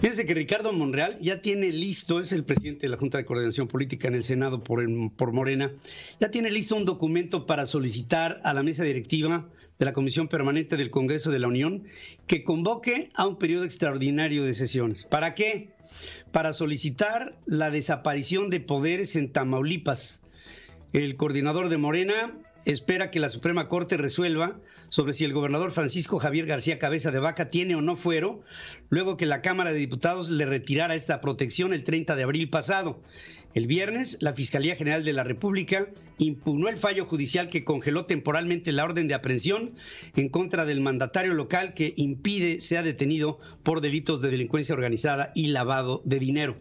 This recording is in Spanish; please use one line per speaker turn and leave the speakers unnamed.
Fíjense que Ricardo Monreal ya tiene listo, es el presidente de la Junta de Coordinación Política en el Senado por, por Morena, ya tiene listo un documento para solicitar a la mesa directiva de la Comisión Permanente del Congreso de la Unión que convoque a un periodo extraordinario de sesiones. ¿Para qué? Para solicitar la desaparición de poderes en Tamaulipas el coordinador de Morena espera que la Suprema Corte resuelva sobre si el gobernador Francisco Javier García Cabeza de Vaca tiene o no fuero, luego que la Cámara de Diputados le retirara esta protección el 30 de abril pasado. El viernes, la Fiscalía General de la República impugnó el fallo judicial que congeló temporalmente la orden de aprehensión en contra del mandatario local que impide sea detenido por delitos de delincuencia organizada y lavado de dinero.